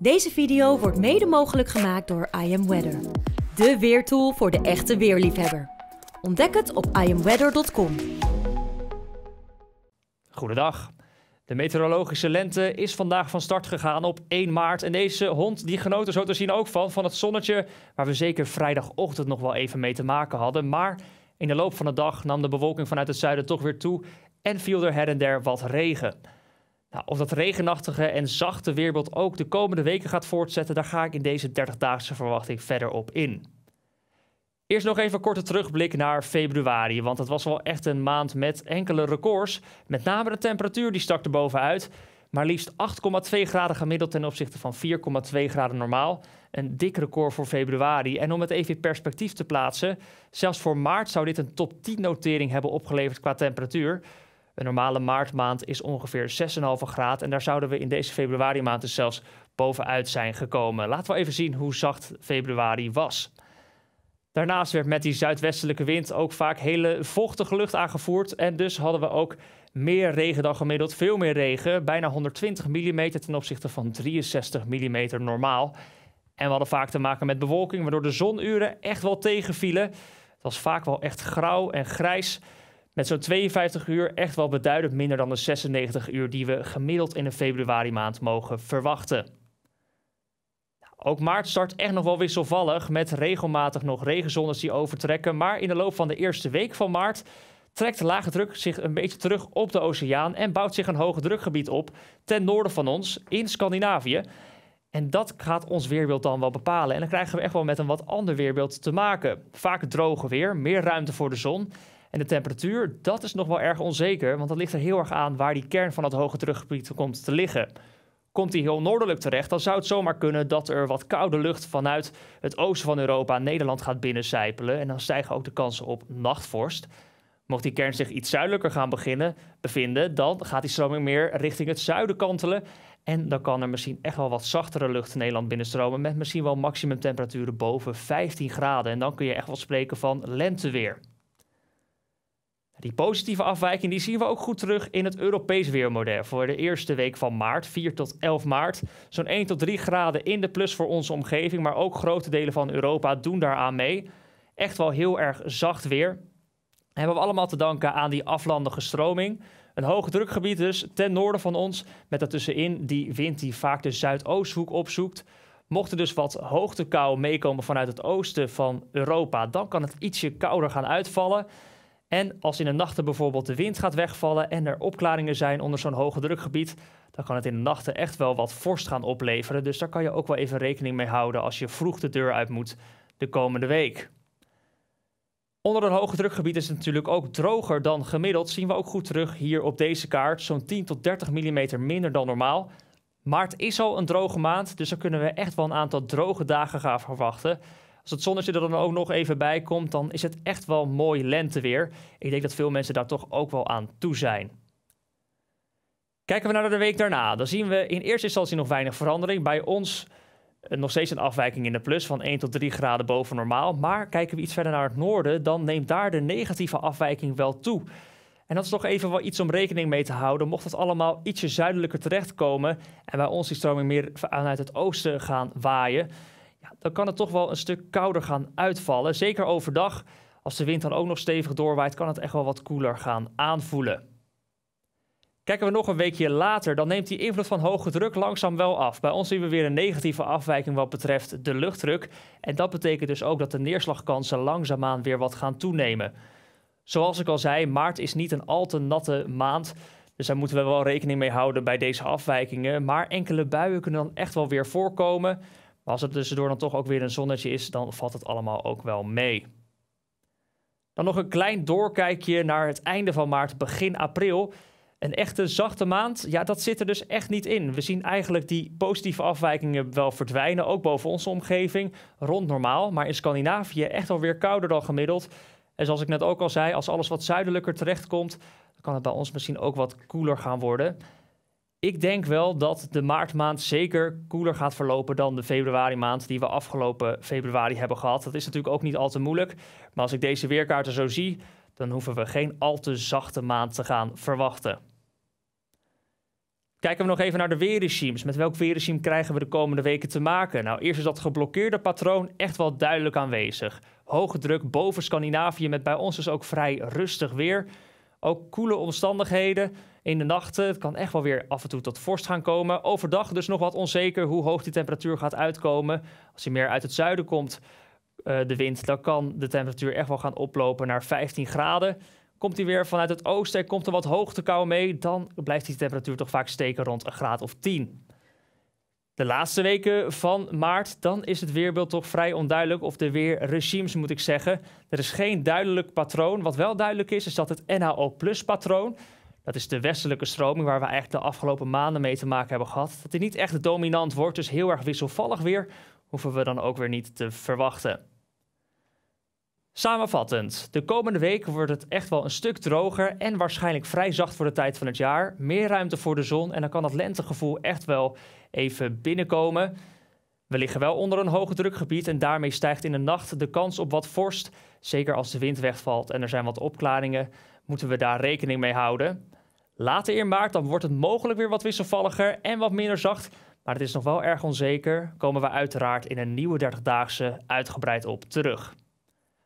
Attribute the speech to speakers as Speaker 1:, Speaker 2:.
Speaker 1: Deze video wordt mede mogelijk gemaakt door Weather, de weertool voor de echte weerliefhebber. Ontdek het op iamweather.com. Goedendag. De meteorologische lente is vandaag van start gegaan op 1 maart. En deze hond die genoten zo te zien ook van, van het zonnetje... waar we zeker vrijdagochtend nog wel even mee te maken hadden. Maar in de loop van de dag nam de bewolking vanuit het zuiden toch weer toe... en viel er her en der wat regen. Nou, of dat regenachtige en zachte weerbeeld ook de komende weken gaat voortzetten, daar ga ik in deze 30-daagse verwachting verder op in. Eerst nog even een korte terugblik naar februari, want het was wel echt een maand met enkele records. Met name de temperatuur die stak er bovenuit. Maar liefst 8,2 graden gemiddeld ten opzichte van 4,2 graden normaal. Een dik record voor februari. En om het even in perspectief te plaatsen, zelfs voor maart zou dit een top 10 notering hebben opgeleverd qua temperatuur. Een normale maartmaand is ongeveer 6,5 graad. En daar zouden we in deze februari maand dus zelfs bovenuit zijn gekomen. Laten we even zien hoe zacht februari was. Daarnaast werd met die zuidwestelijke wind ook vaak hele vochtige lucht aangevoerd. En dus hadden we ook meer regen dan gemiddeld, veel meer regen. Bijna 120 mm ten opzichte van 63 mm normaal. En we hadden vaak te maken met bewolking, waardoor de zonuren echt wel tegenvielen. Het was vaak wel echt grauw en grijs. Met zo'n 52 uur echt wel beduidend minder dan de 96 uur die we gemiddeld in een februari maand mogen verwachten. Nou, ook maart start echt nog wel wisselvallig met regelmatig nog regenzones die overtrekken. Maar in de loop van de eerste week van maart trekt de lage druk zich een beetje terug op de oceaan en bouwt zich een hoge drukgebied op ten noorden van ons in Scandinavië. En dat gaat ons weerbeeld dan wel bepalen. En dan krijgen we echt wel met een wat ander weerbeeld te maken. Vaak droge weer, meer ruimte voor de zon. En de temperatuur, dat is nog wel erg onzeker, want dat ligt er heel erg aan waar die kern van dat hoge teruggebied komt te liggen. Komt die heel noordelijk terecht, dan zou het zomaar kunnen dat er wat koude lucht vanuit het oosten van Europa Nederland gaat binnencijpelen. En dan stijgen ook de kansen op nachtvorst. Mocht die kern zich iets zuidelijker gaan beginnen, bevinden, dan gaat die stroming meer richting het zuiden kantelen. En dan kan er misschien echt wel wat zachtere lucht in Nederland binnenstromen. Met misschien wel maximumtemperaturen boven 15 graden. En dan kun je echt wel spreken van lenteweer. Die positieve afwijking die zien we ook goed terug in het Europees weermodel voor de eerste week van maart, 4 tot 11 maart. Zo'n 1 tot 3 graden in de plus voor onze omgeving, maar ook grote delen van Europa doen daaraan mee. Echt wel heel erg zacht weer. Hebben we allemaal te danken aan die aflandige stroming. Een hoogdrukgebied dus ten noorden van ons, met daartussenin die wind die vaak de zuidoosthoek opzoekt. Mocht er dus wat hoogtekou meekomen vanuit het oosten van Europa, dan kan het ietsje kouder gaan uitvallen. En als in de nachten bijvoorbeeld de wind gaat wegvallen en er opklaringen zijn onder zo'n hoge drukgebied, dan kan het in de nachten echt wel wat vorst gaan opleveren. Dus daar kan je ook wel even rekening mee houden als je vroeg de deur uit moet de komende week. Onder een hoge drukgebied is het natuurlijk ook droger dan gemiddeld. Zien we ook goed terug hier op deze kaart. Zo'n 10 tot 30 mm minder dan normaal. Maart is al een droge maand, dus dan kunnen we echt wel een aantal droge dagen gaan verwachten. Als het zonnetje er dan ook nog even bij komt, dan is het echt wel mooi lenteweer. Ik denk dat veel mensen daar toch ook wel aan toe zijn. Kijken we nou naar de week daarna, dan zien we in eerste instantie nog weinig verandering. Bij ons eh, nog steeds een afwijking in de plus van 1 tot 3 graden boven normaal. Maar kijken we iets verder naar het noorden, dan neemt daar de negatieve afwijking wel toe. En dat is toch even wel iets om rekening mee te houden. Mocht dat allemaal ietsje zuidelijker terechtkomen en bij ons die stroming meer vanuit het oosten gaan waaien, dan kan het toch wel een stuk kouder gaan uitvallen. Zeker overdag, als de wind dan ook nog stevig doorwaait, kan het echt wel wat koeler gaan aanvoelen. Kijken we nog een weekje later, dan neemt die invloed van hoge druk langzaam wel af. Bij ons zien we weer een negatieve afwijking wat betreft de luchtdruk. En dat betekent dus ook dat de neerslagkansen langzaamaan weer wat gaan toenemen. Zoals ik al zei, maart is niet een al te natte maand. Dus daar moeten we wel rekening mee houden bij deze afwijkingen. Maar enkele buien kunnen dan echt wel weer voorkomen. Maar als er tussendoor dan toch ook weer een zonnetje is, dan valt het allemaal ook wel mee. Dan nog een klein doorkijkje naar het einde van maart, begin april. Een echte zachte maand, ja, dat zit er dus echt niet in. We zien eigenlijk die positieve afwijkingen wel verdwijnen, ook boven onze omgeving, rond normaal. Maar in Scandinavië echt alweer kouder dan gemiddeld. En zoals ik net ook al zei, als alles wat zuidelijker terechtkomt, dan kan het bij ons misschien ook wat koeler gaan worden. Ik denk wel dat de maartmaand zeker koeler gaat verlopen dan de februari maand die we afgelopen februari hebben gehad. Dat is natuurlijk ook niet al te moeilijk. Maar als ik deze weerkaarten zo zie, dan hoeven we geen al te zachte maand te gaan verwachten. Kijken we nog even naar de weerregimes. Met welk weerregime krijgen we de komende weken te maken? Nou, eerst is dat geblokkeerde patroon echt wel duidelijk aanwezig. Hoge druk boven Scandinavië met bij ons dus ook vrij rustig weer. Ook koele omstandigheden in de nachten. Het kan echt wel weer af en toe tot vorst gaan komen. Overdag dus nog wat onzeker hoe hoog die temperatuur gaat uitkomen. Als hij meer uit het zuiden komt, eh, de wind, dan kan de temperatuur echt wel gaan oplopen naar 15 graden. Komt hij weer vanuit het oosten en komt er wat hoogtekou mee, dan blijft die temperatuur toch vaak steken rond een graad of 10 de laatste weken van maart, dan is het weerbeeld toch vrij onduidelijk, of de weerregimes moet ik zeggen. Er is geen duidelijk patroon. Wat wel duidelijk is, is dat het NHO-patroon, dat is de westelijke stroming waar we eigenlijk de afgelopen maanden mee te maken hebben gehad, dat die niet echt dominant wordt, dus heel erg wisselvallig weer, hoeven we dan ook weer niet te verwachten. Samenvattend, de komende weken wordt het echt wel een stuk droger en waarschijnlijk vrij zacht voor de tijd van het jaar. Meer ruimte voor de zon en dan kan dat lentegevoel echt wel even binnenkomen. We liggen wel onder een hoge drukgebied en daarmee stijgt in de nacht de kans op wat vorst. Zeker als de wind wegvalt en er zijn wat opklaringen, moeten we daar rekening mee houden. Later in maart dan wordt het mogelijk weer wat wisselvalliger en wat minder zacht. Maar het is nog wel erg onzeker. Komen we uiteraard in een nieuwe 30-daagse uitgebreid op terug.